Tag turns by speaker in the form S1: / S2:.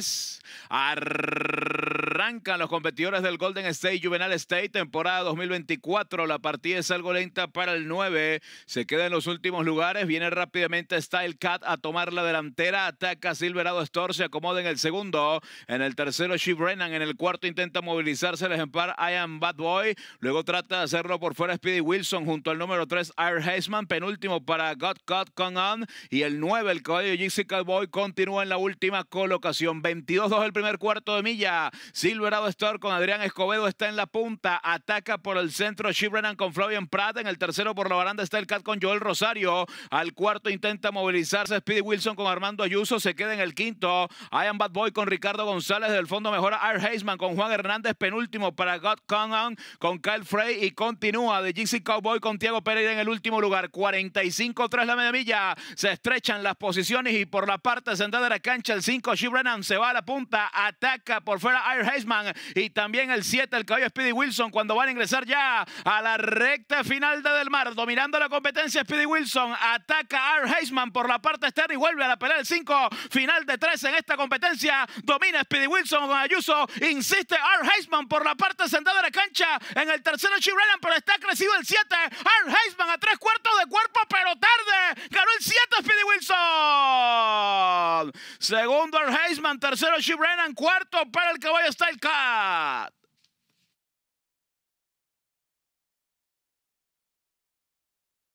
S1: Yes. Arr- Arrancan los competidores del Golden State Juvenal State temporada 2024. La partida es algo lenta para el 9. Se queda en los últimos lugares. Viene rápidamente Style Cat a tomar la delantera. Ataca Silverado Store. Se acomoda en el segundo. En el tercero, She Brennan. En el cuarto intenta movilizarse el ejemplar I Am Bad Boy. Luego trata de hacerlo por fuera Speedy Wilson junto al número 3, Iron Heisman. Penúltimo para God God Come On. Y el 9, el caballo Jixi Cowboy, continúa en la última colocación. 22-2 el primer cuarto de milla. Silverado Store con Adrián Escobedo está en la punta. Ataca por el centro Shibrenan con Flavian Prada. En el tercero por la baranda está el Cat con Joel Rosario. Al cuarto intenta movilizarse Speedy Wilson con Armando Ayuso. Se queda en el quinto. Am Bad Boy con Ricardo González. Del fondo mejora Air Heisman con Juan Hernández. Penúltimo para God On con Kyle Frey. Y continúa de GC Cowboy con Tiago Pereira en el último lugar. 45 tras la media milla. Se estrechan las posiciones y por la parte central de la cancha el 5 Shibrenan se va a la punta. Ataca por fuera Air Heisman y también el 7, el caballo Speedy Wilson, cuando van a ingresar ya a la recta final de Del Mar, dominando la competencia Speedy Wilson, ataca a R. Heisman por la parte externa y vuelve a la pelea el 5, final de 3 en esta competencia, domina Speedy Wilson con Ayuso, insiste R. Heisman por la parte sentada de la cancha, en el tercero Chirrenan, pero está crecido el 7, R. Heisman a tres cuartos de cuarto Segundo, el Heisman. Tercero, Shibrenan. Cuarto, para el caballo está el Cat.